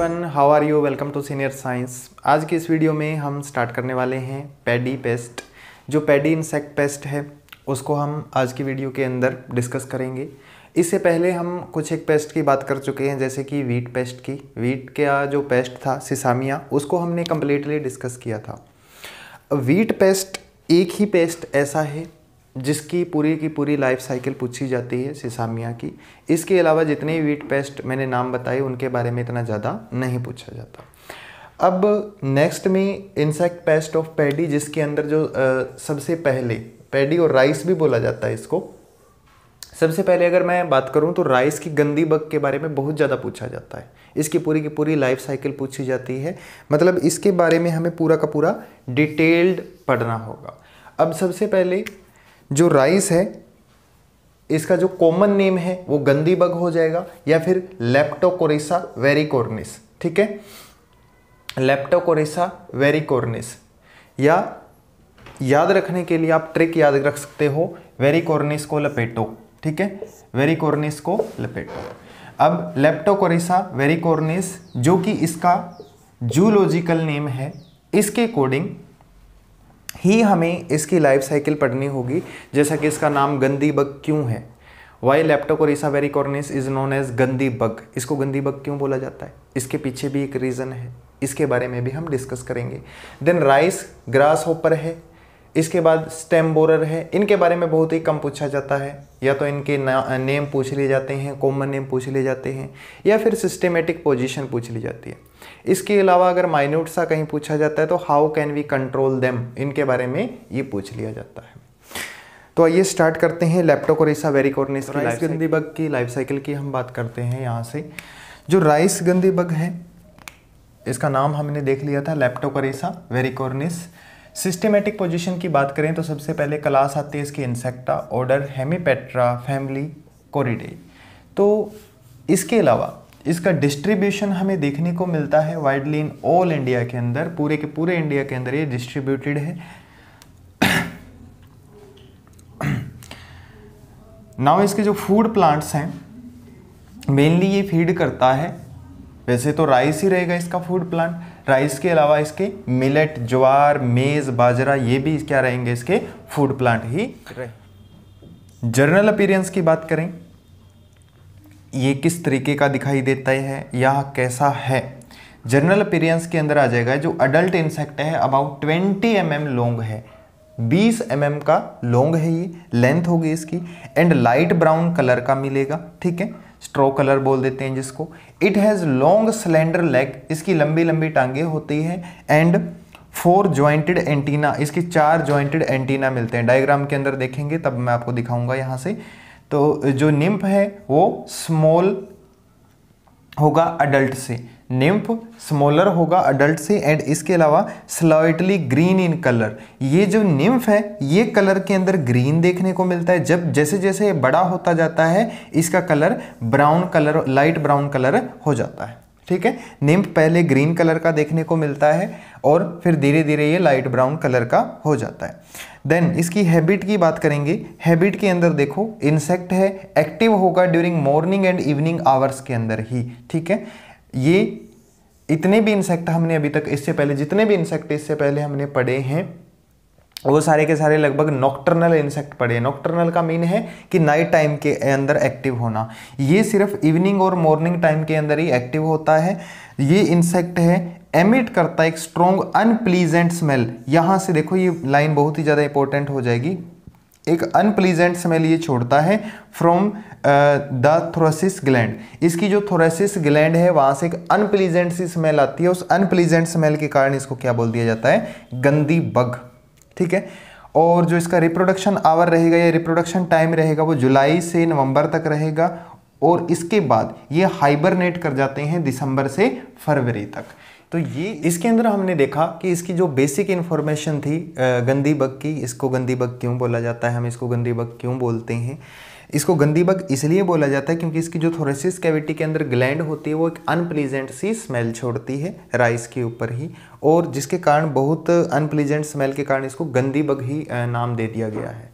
everyone how are you welcome to senior science आज की इस वीडियो में हम स्टार्ट करने वाले हैं पैडी पेस्ट जो पैडी इंसेक्ट पेस्ट है उसको हम आज की वीडियो के अंदर डिस्कस करेंगे इससे पहले हम कुछ एक पेस्ट की बात कर चुके हैं जैसे कि वीट पेस्ट की वीट का जो पेस्ट था सिसामिया उसको हमने कम्प्लीटली डिस्कस किया था वीट पेस्ट एक ही पेस्ट ऐसा है जिसकी पूरी की पूरी लाइफ साइकिल पूछी जाती है सिसामिया की इसके अलावा जितने भी वीट पेस्ट मैंने नाम बताए उनके बारे में इतना ज़्यादा नहीं पूछा जाता अब नेक्स्ट में इंसेक्ट पेस्ट ऑफ पैडी जिसके अंदर जो आ, सबसे पहले पैडी और राइस भी बोला जाता है इसको सबसे पहले अगर मैं बात करूं तो राइस की गंदी बग के बारे में बहुत ज़्यादा पूछा जाता है इसकी पूरी की पूरी लाइफ साइकिल पूछी जाती है मतलब इसके बारे में हमें पूरा का पूरा डिटेल्ड पढ़ना होगा अब सबसे पहले जो राइस है इसका जो कॉमन नेम है वो गंदी बग हो जाएगा या फिर लेप्टोकोरेसा वेरिकोर्निस ठीक है लेप्टोकोरेसा वेरिकोर्निस या याद रखने के लिए आप ट्रिक याद रख सकते हो वेरिकोर्निस को लपेटो ठीक है वेरिकोर्निस को लपेटो अब लेप्टोकोरेसा वेरिकोर्निस जो कि इसका जूलॉजिकल नेम है इसके अकॉर्डिंग ही हमें इसकी लाइफ साइकिल पढ़नी होगी जैसा कि इसका नाम गंदी बग क्यों है वाई लैपटॉप और वेरी कॉर्निस is known as gundhi bug इसको गंदी बग क्यों बोला जाता है इसके पीछे भी एक रीज़न है इसके बारे में भी हम डिस्कस करेंगे देन राइस ग्रास होपर है इसके बाद स्टेम बोरर है इनके बारे में बहुत ही कम पूछा जाता है या तो इनके नेम पूछ लिए जाते हैं कॉमन नेम पूछ लिए जाते हैं या फिर सिस्टेमेटिक पोजीशन पूछ ली जाती है इसके अलावा अगर माइन्यूट सा कहीं पूछा जाता है तो how can we control them इनके बारे में ये पूछ लिया जाता है तो आइए स्टार्ट करते हैं लैप्टोकोरेसा वेरिकोर्निस तो राइस गंदी बग की लाइफ साइकिल की हम बात करते हैं यहाँ से जो राइस गंदी बग है इसका नाम हमने देख लिया था लैप्टोकोरेसा वेरिकोर्निस सिस्टेमेटिक पोजीशन की बात करें तो सबसे पहले क्लास आती है इसकी insecta order hemiptera family coreidae तो इसके अलावा इसका डिस्ट्रीब्यूशन हमें देखने को मिलता है वाइडली इन ऑल इंडिया के अंदर पूरे के पूरे इंडिया के अंदर ये डिस्ट्रीब्यूटेड है नाउ इसके जो फूड प्लांट्स हैं मेनली ये फीड करता है वैसे तो राइस ही रहेगा इसका फूड प्लांट राइस के अलावा इसके मिलेट ज्वार मेज़ बाजरा ये भी क्या रहेंगे इसके फूड प्लांट ही जर्नल अपीरियंस की बात करें ये किस तरीके का दिखाई देता है या कैसा है जनरल अपीरियंस के अंदर आ जाएगा जो अडल्ट इंसेक्ट है about twenty M M long है 20 एम mm का लॉन्ग है ये लेंथ होगी इसकी एंड लाइट ब्राउन कलर का मिलेगा ठीक है स्ट्रो कलर बोल देते हैं जिसको it has long slender leg इसकी लंबी लंबी टांगे होती है एंड फोर ज्वाइंटेड एंटीना इसके चार ज्वाइंटेड एंटीना मिलते हैं डायग्राम के अंदर देखेंगे तब मैं आपको दिखाऊंगा यहाँ से तो जो निम्फ है वो स्मॉल होगा अडल्ट से निम्फ स्मॉलर होगा अडल्ट से एंड इसके अलावा स्लाइटली ग्रीन इन कलर ये जो निम्फ है ये कलर के अंदर ग्रीन देखने को मिलता है जब जैसे जैसे बड़ा होता जाता है इसका colour brown colour light brown colour हो जाता है ठीक है निम्प पहले ग्रीन कलर का देखने को मिलता है और फिर धीरे धीरे ये लाइट ब्राउन कलर का हो जाता है देन इसकी हैबिट की बात करेंगे हैबिट के अंदर देखो इंसेक्ट है एक्टिव होगा during morning and evening hours के अंदर ही ठीक है ये इतने भी इंसेक्ट हमने अभी तक इससे पहले जितने भी इंसेक्ट इससे पहले हमने पढ़े हैं वो सारे के सारे लगभग नॉक्टर्नल इंसेक्ट पड़े नॉक्टर्नल का मीन है कि नाइट टाइम के अंदर एक्टिव होना ये सिर्फ इवनिंग और मॉर्निंग टाइम के अंदर ही एक्टिव होता है ये इंसेक्ट है एमिट करता है एक स्ट्रॉन्ग अनप्लीजेंट स्मेल यहाँ से देखो ये लाइन बहुत ही ज़्यादा इंपॉर्टेंट हो जाएगी एक अनप्लीजेंट स्मेल ये छोड़ता है फ्रॉम द थोरेसिस ग्लैंड इसकी जो थोरेसिस ग्लैंड है वहाँ से एक अनप्लीजेंट सी स्मेल आती है उस अनप्लीजेंट स्मेल के कारण इसको क्या बोल दिया जाता है गंदी बग ठीक है और जो इसका रिप्रोडक्शन आवर रहेगा या रिप्रोडक्शन टाइम रहेगा वो जुलाई से नवंबर तक रहेगा और इसके बाद ये हाइबरनेट कर जाते हैं दिसंबर से फरवरी तक तो ये इसके अंदर हमने देखा कि इसकी जो बेसिक इन्फॉर्मेशन थी गंदी बग की इसको गंदी बग क्यों बोला जाता है हम इसको गंदी बग क्यों बोलते हैं इसको गंदी बग इसलिए बोला जाता है क्योंकि इसकी जो थोरेसिस कैविटी के अंदर ग्लैंड होती है वो एक अनप्लीजेंट सी स्मेल छोड़ती है राइस के ऊपर ही और जिसके कारण बहुत अनप्लीजेंट स्मेल के कारण इसको गंदी बग ही नाम दे दिया गया है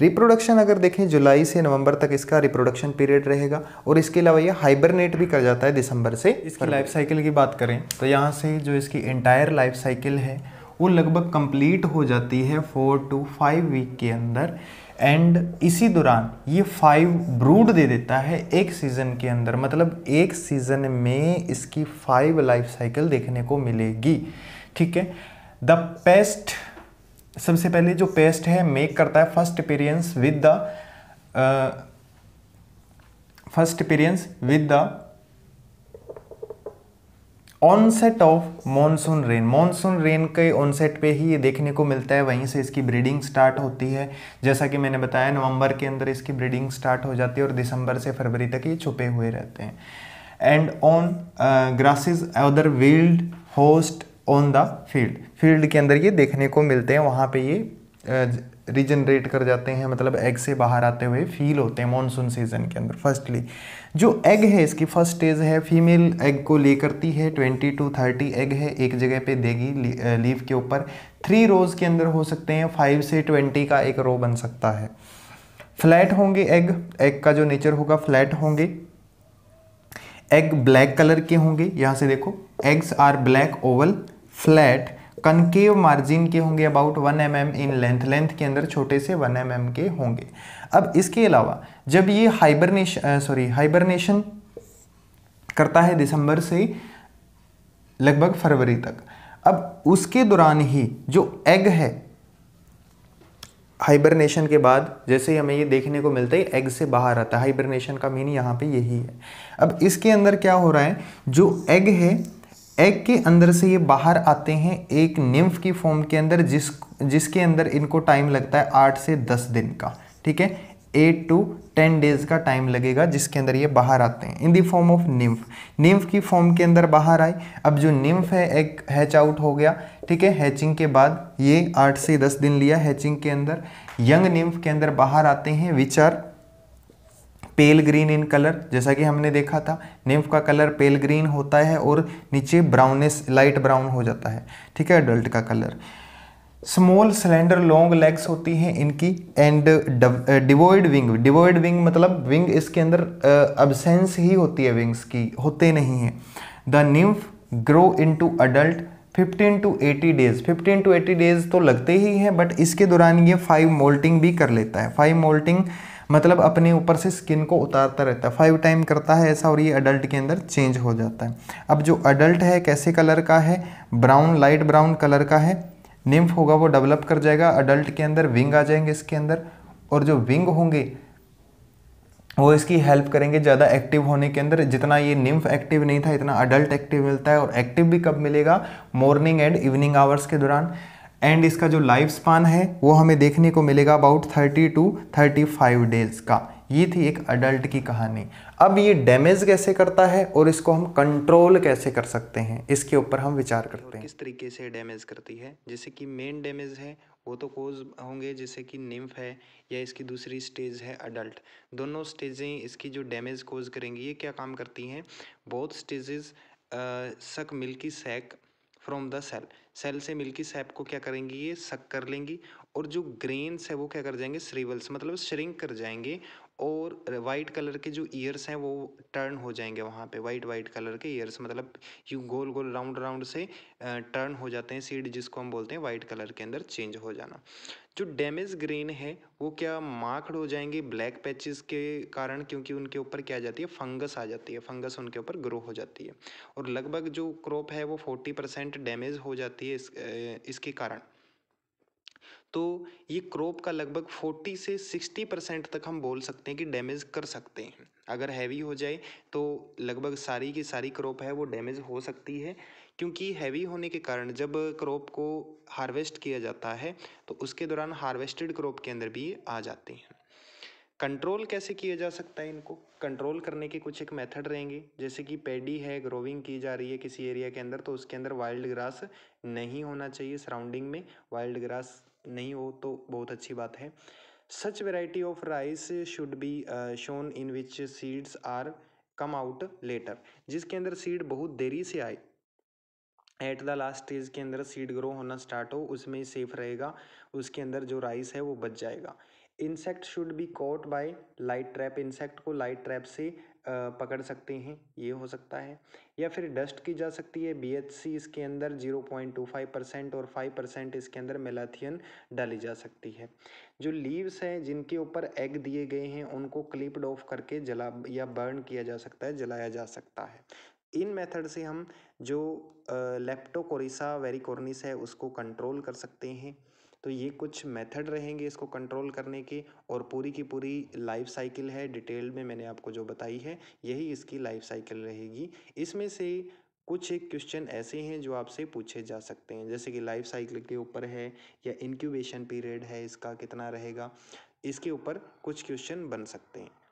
रिप्रोडक्शन अगर देखें जुलाई से नवंबर तक इसका रिप्रोडक्शन पीरियड रहेगा और इसके अलावा ये हाइबरनेट भी कर जाता है दिसंबर से इसकी लाइफ साइकिल की बात करें तो यहाँ से जो इसकी एंटायर लाइफ साइकिल है वो लगभग कंप्लीट हो जाती है फोर टू फाइव वीक के अंदर एंड इसी दौरान ये फाइव ब्रूड दे देता है एक सीज़न के अंदर मतलब एक सीज़न में इसकी फाइव लाइफ साइकिल देखने को मिलेगी ठीक है द पेस्ट सबसे पहले जो पेस्ट है मेक करता है first appearance with the first appearance with the onset of monsoon rain monsoon rain के ऑनसेट पे ही ये देखने को मिलता है वहीं से इसकी ब्रीडिंग स्टार्ट होती है जैसा कि मैंने बताया नवंबर के अंदर इसकी ब्रीडिंग स्टार्ट हो जाती है और दिसंबर से फरवरी तक ये छुपे हुए रहते हैं and on grasses other weed host on the field field के अंदर ये देखने को मिलते हैं वहाँ पे ये uh, रिजनरेट कर जाते हैं मतलब एग से बाहर आते हुए फील होते हैं मानसून सीजन के अंदर फर्स्टली जो एग है इसकी फर्स्ट स्टेज है फीमेल एग को ले करती है ट्वेंटी टू थर्टी एग है एक जगह पे देगी लीव के ऊपर थ्री रोज के अंदर हो सकते हैं फाइव से ट्वेंटी का एक रो बन सकता है फ्लैट होंगे एग एग का जो नेचर होगा फ्लैट होंगे एग ब्लैक कलर के होंगे यहाँ से देखो eggs are black oval flat concave margin के होंगे about one M M in length length के अंदर छोटे से वन एम एम के होंगे अब इसके अलावा जब ये हाइबरनेशन सॉरी हाइबरनेशन करता है दिसंबर से लगभग फरवरी तक अब उसके दौरान ही जो एग है हाइबरनेशन के बाद जैसे हमें ये देखने को मिलता है एग से बाहर आता है हाइबरनेशन का मीन यहाँ पे यही है अब इसके अंदर क्या हो रहा है जो एग है एग के अंदर से ये बाहर आते हैं एक निम्फ की फॉर्म के अंदर जिस जिसके अंदर इनको टाइम लगता है आठ से दस दिन का ठीक है एट टू टेन डेज का टाइम लगेगा जिसके अंदर ये बाहर आते हैं in the form of nymph nymph की फॉर्म के अंदर बाहर आए अब जो निम्फ है एग हैच आउट हो गया ठीक है हैचिंग के बाद ये आठ से दस दिन लिया हैचिंग के अंदर यंग निम्फ के अंदर बाहर आते हैं which are pale green in colour जैसा कि हमने देखा था निम्फ का कलर पेल ग्रीन होता है और नीचे ब्राउनिस लाइट ब्राउन हो जाता है ठीक है अडल्ट का colour small slender long legs होती हैं इनकी and devoid wing devoid wing मतलब विंग इसके अंदर अबसेंस uh, ही होती है विंग्स की होते नहीं हैं the nymph grow in to adult fifteen to eighty days fifteen to eighty days तो लगते ही हैं बट इसके दौरान ये फाइव मोल्टिंग भी कर लेता है फाइव मोल्टिंग मतलब अपने ऊपर से स्किन को उतारता रहता है फाइव टाइम करता है ऐसा और ये अडल्ट के अंदर चेंज हो जाता है अब जो अडल्ट है कैसे कलर का है ब्राउन लाइट ब्राउन कलर का है निम्फ होगा वो डेवलप कर जाएगा अडल्ट के अंदर विंग आ जाएंगे इसके अंदर और जो विंग होंगे वो इसकी हेल्प करेंगे ज़्यादा एक्टिव होने के अंदर जितना ये निम्फ एक्टिव नहीं था इतना अडल्ट एक्टिव मिलता है और एक्टिव भी कब मिलेगा मॉर्निंग एंड इवनिंग आवर्स के दौरान एंड इसका जो लाइफ स्पान है वो हमें देखने को मिलेगा about thirty to thirty five days का ये थी एक अडल्ट की कहानी अब ये डैमेज कैसे करता है और इसको हम कंट्रोल कैसे कर सकते हैं इसके ऊपर हम विचार करते हैं किस तरीके से डैमेज करती है जैसे कि मेन डैमेज है वो तो कोज होंगे जैसे कि निम्फ है या इसकी दूसरी स्टेज है अडल्ट दोनों स्टेजें इसकी जो डैमेज कोज करेंगी ये क्या काम करती हैं बहुत stages suck milky sap from the cell cell से मिलकर सैप को क्या करेंगी ये सक कर लेंगी और जो ग्रेन्स है वो क्या कर जाएंगे श्रीवल्स मतलब श्रिंक कर जाएंगे और वाइट कलर के जो ईयर्स हैं वो टर्न हो जाएंगे वहाँ पे वाइट वाइट कलर के ईयर्स मतलब यूँ गोल गोल राउंड राउंड से टर्न हो जाते हैं सीड जिसको हम बोलते हैं वाइट कलर के अंदर चेंज हो जाना जो डैमेज ग्रीन है वो क्या माखड़ हो जाएंगे ब्लैक पैचेस के कारण क्योंकि उनके ऊपर क्या आ जाती है फंगस आ जाती है फंगस उनके ऊपर ग्रो हो जाती है और लगभग जो क्रॉप है वो फोर्टी परसेंट डैमेज हो जाती है इस इसके कारण तो ये क्रॉप का लगभग फोर्टी से सिक्सटी परसेंट तक हम बोल सकते हैं कि डैमेज कर सकते हैं अगर हैवी हो जाए तो लगभग सारी की सारी क्रॉप है वो डैमेज हो सकती है क्योंकि हैवी होने के कारण जब क्रॉप को हार्वेस्ट किया जाता है तो उसके दौरान हार्वेस्टेड क्रॉप के अंदर भी आ जाते हैं कंट्रोल कैसे किया जा सकता है इनको कंट्रोल करने के कुछ एक मेथड रहेंगे जैसे कि पेडी है ग्रोविंग की जा रही है किसी एरिया के अंदर तो उसके अंदर वाइल्ड ग्रास नहीं होना चाहिए सराउंडिंग में वाइल्ड ग्रास नहीं हो तो बहुत अच्छी बात है such variety of rice should be sown in which seeds are come out later जिसके अंदर सीड बहुत देरी से आए एट द लास्ट स्टेज के अंदर सीड ग्रो होना स्टार्ट हो उसमें सेफ रहेगा उसके अंदर जो राइस है वो बच जाएगा insect should be caught by light trap insect को लाइट ट्रैप से पकड़ सकते हैं ये हो सकता है या फिर डस्ट की जा सकती है बी इसके अंदर 0.25 परसेंट और 5 परसेंट इसके अंदर मेलाथियन डाली जा सकती है जो लीव्स हैं जिनके ऊपर एग दिए गए हैं उनको क्लिप्ड ऑफ करके जला या बर्न किया जा सकता है जलाया जा सकता है इन मेथड से हम जो लेप्टोकोरिसा वेरिकोर्निस है उसको कंट्रोल कर सकते हैं तो ये कुछ मेथड रहेंगे इसको कंट्रोल करने के और पूरी की पूरी लाइफ साइकिल है डिटेल में मैंने आपको जो बताई है यही इसकी लाइफ साइकिल रहेगी इसमें से कुछ एक क्वेश्चन ऐसे हैं जो आपसे पूछे जा सकते हैं जैसे कि लाइफ साइकिल के ऊपर है या इनक्यूबेशन पीरियड है इसका कितना रहेगा इसके ऊपर कुछ क्वेश्चन बन सकते हैं